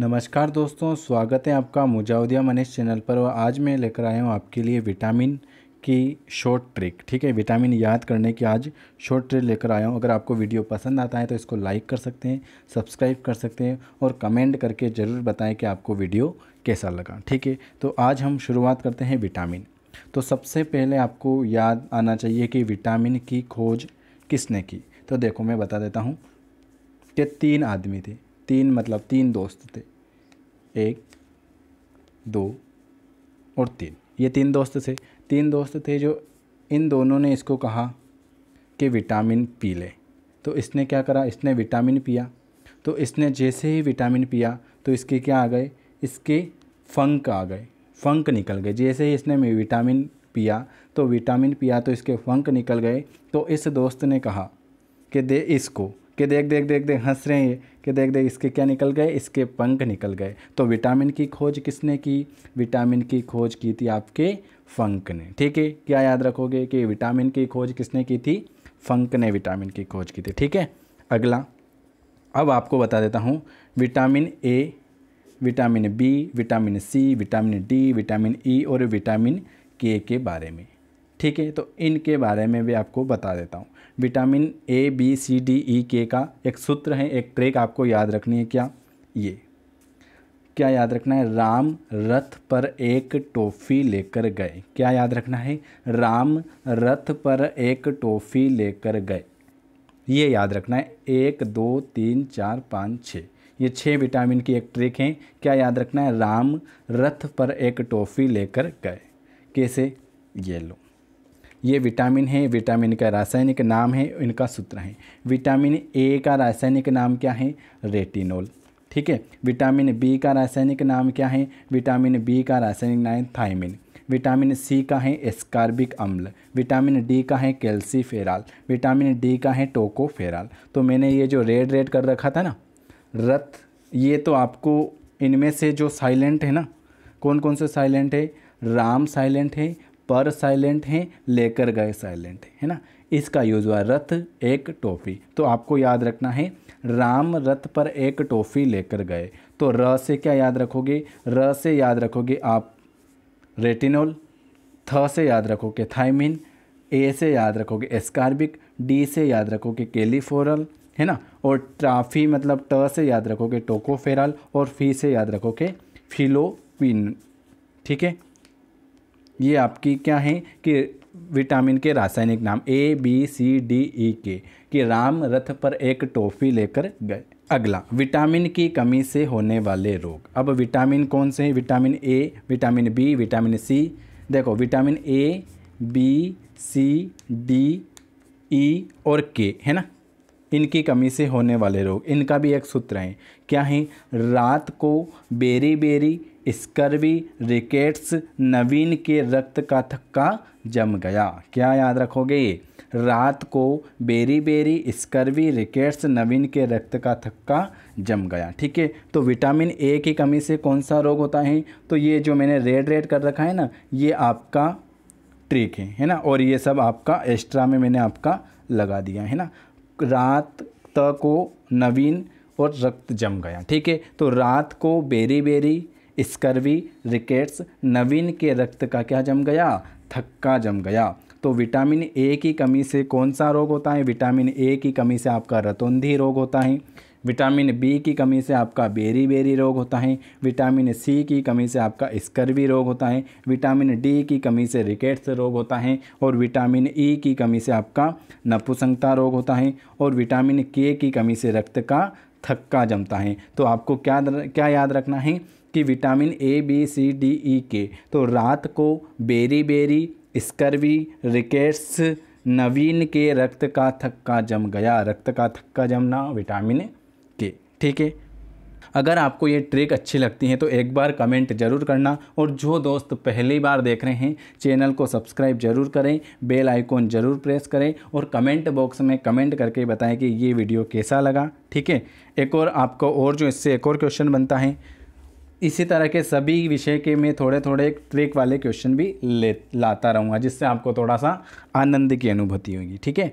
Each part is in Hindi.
नमस्कार दोस्तों स्वागत है आपका मुजाउदिया मनीष चैनल पर और आज मैं लेकर आया हूँ आपके लिए विटामिन की शॉर्ट ट्रिक ठीक है विटामिन याद करने की आज शॉर्ट ट्रिक लेकर आया हूँ अगर आपको वीडियो पसंद आता है तो इसको लाइक कर सकते हैं सब्सक्राइब कर सकते हैं और कमेंट करके ज़रूर बताएं कि आपको वीडियो कैसा लगा ठीक है तो आज हम शुरुआत करते हैं विटामिन तो सबसे पहले आपको याद आना चाहिए कि विटामिन की खोज किसने की तो देखो मैं बता देता हूँ कि तीन आदमी थे तीन मतलब तीन दोस्त थे एक दो और तीन ये तीन दोस्त थे तीन दोस्त थे जो इन दोनों ने इसको कहा कि विटामिन पी ले तो इसने क्या करा इसने विटामिन पिया तो इसने जैसे ही विटामिन पिया तो इसके क्या आ गए इसके फंक आ गए फंक निकल गए जैसे ही इसने विटामिन पिया तो विटामिन पिया तो इसके फंक निकल गए तो इस दोस्त ने कहा कि दे इसको कि देख देख देख देख हंस रहे हैं कि देख देख इसके क्या निकल गए इसके पंख निकल गए तो विटामिन की खोज किसने की विटामिन की खोज की थी आपके फंक ने ठीक है क्या याद रखोगे कि विटामिन की खोज किसने की थी फंक ने विटामिन की खोज की थी ठीक है अगला अब आपको बता देता हूँ vitamin A vitamin B vitamin C vitamin D vitamin E e और विटामिन के के बारे में ठीक है तो इनके बारे में भी आपको बता देता हूँ vitamin A B C D E K का एक सूत्र है एक ट्रेक आपको याद रखनी है क्या ये क्या याद रखना है राम रथ पर एक टोफी लेकर गए क्या याद रखना है राम रथ पर एक टोफी लेकर गए ये याद रखना है एक दो तीन चार पाँच छः ये छः विटामिन की एक ट्रिक है क्या याद रखना है राम रथ पर एक टोफी लेकर गए कैसे ये लो ये विटामिन है विटामिन का रासायनिक नाम है इनका सूत्र है विटामिन ए का रासायनिक नाम क्या है रेटिनोल ठीक है विटामिन बी का रासायनिक नाम क्या है विटामिन बी का रासायनिक नाम है थाइमिन विटामिन सी का है एस्कार्बिक अम्ल विटामिन डी का है कैल्सीफेराल विटामिन डी का है टोकोफेराल तो मैंने ये जो रेड रेड कर रखा था ना रथ ये तो आपको इनमें से जो साइलेंट है ना कौन कौन से साइलेंट है राम साइलेंट है पर साइलेंट हैं लेकर गए साइलेंट है ना इसका यूज हुआ रथ एक टोपी तो आपको याद रखना है राम रथ पर एक टोपी लेकर गए तो र से क्या याद रखोगे र से याद रखोगे आप रेटिनोल थ से याद रखोगे थाइमिन ए से याद रखोगे एस्कार्बिक डी से याद रखोगे कैलिफोरल है ना और ट्राफी मतलब ट से याद रखोगे टोकोफेराल और फी से याद रखोगे फिलोपिन ठीक है ये आपकी क्या है कि विटामिन के रासायनिक नाम ए बी सी डी ई के कि राम रथ पर एक टोफ़ी लेकर गए अगला विटामिन की कमी से होने वाले रोग अब विटामिन कौन से हैं vitamin A vitamin B vitamin C देखो vitamin A B C D E और के है ना इनकी कमी से होने वाले रोग इनका भी एक सूत्र है क्या है रात को बेरी बेरी स्कर्वी रिकेट्स नवीन के रक्त का थक्का जम गया क्या याद रखोगे रात को बेरी बेरी स्कर्वी रिकेट्स नवीन के रक्त का थक्का जम गया ठीक है तो विटामिन ए की कमी से कौन सा रोग होता है तो ये जो मैंने रेड रेड कर रखा है ना ये आपका ट्रिक है है ना और ये सब आपका एक्स्ट्रा में मैंने आपका लगा दिया है ना रात त को नवीन और रक्त जम गया ठीक है तो रात को बेरी बेरी स्कर्वी रिकेट्स नवीन के रक्त का क्या जम गया थक्का जम गया तो विटामिन ए की कमी से कौन सा रोग होता है विटामिन ए की कमी से आपका रतौंधी रोग होता है विटामिन बी की कमी से आपका बेरी बेरी रोग होता है विटामिन सी की कमी से आपका स्कर्वी रोग होता है विटामिन डी की कमी से रिकेट्स रोग होता है और विटामिन ई e की कमी से आपका नपुसंगता रोग होता है और विटामिन के की कमी से रक्त का थक्का जमता है तो आपको क्या क्या याद रखना है कि vitamin A B C D E K तो रात को बेरी बेरी स्कर्वी रिकेट्स नवीन के रक्त का थक्का जम गया रक्त का थक्का जमना विटामिन के ठीक है अगर आपको ये ट्रिक अच्छी लगती है तो एक बार कमेंट जरूर करना और जो दोस्त पहली बार देख रहे हैं चैनल को सब्सक्राइब जरूर करें बेल आइकॉन जरूर प्रेस करें और कमेंट बॉक्स में कमेंट करके बताएं कि ये वीडियो कैसा लगा ठीक है एक और आपको और जो इससे एक और क्वेश्चन बनता है इसी तरह के सभी विषय के मैं थोड़े थोड़े एक ट्रिक वाले क्वेश्चन भी ले लाता रहूँगा जिससे आपको थोड़ा सा आनंद की अनुभूति होगी ठीक है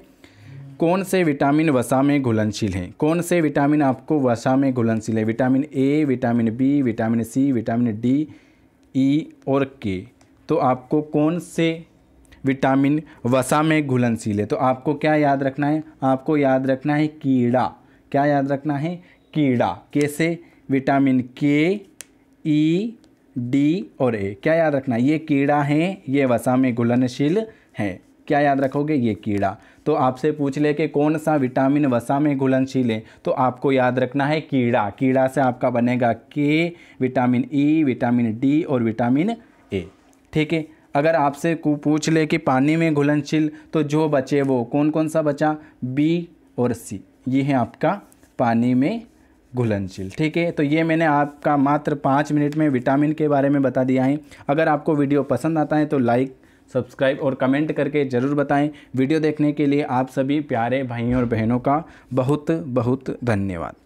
कौन से विटामिन वसा में घुलनशील हैं कौन से विटामिन आपको वसा में घुलनशील है vitamin A vitamin B vitamin C vitamin D E e और के तो आपको कौन से विटामिन वसा में घुलनशील है तो आपको क्या याद रखना है आपको याद रखना है कीड़ा क्या याद रखना है कीड़ा कैसे विटामिन के ई डी और ए क्या याद रखना ये कीड़ा है ये वसा में घुलनशील है क्या याद रखोगे ये कीड़ा तो आपसे पूछ ले कि कौन सा विटामिन वसा में घुलनशील है तो आपको याद रखना है कीड़ा कीड़ा से आपका बनेगा K vitamin E e, vitamin D और विटामिन ए ठीक है अगर आपसे पूछ ले कि पानी में घुलनशील तो जो बचे वो कौन कौन सा बचा बी और सी ये है आपका पानी में घुलनशील ठीक है तो ये मैंने आपका मात्र पाँच मिनट में विटामिन के बारे में बता दिया है अगर आपको वीडियो पसंद आता है तो लाइक सब्सक्राइब और कमेंट करके ज़रूर बताएं वीडियो देखने के लिए आप सभी प्यारे भाइयों और बहनों का बहुत बहुत धन्यवाद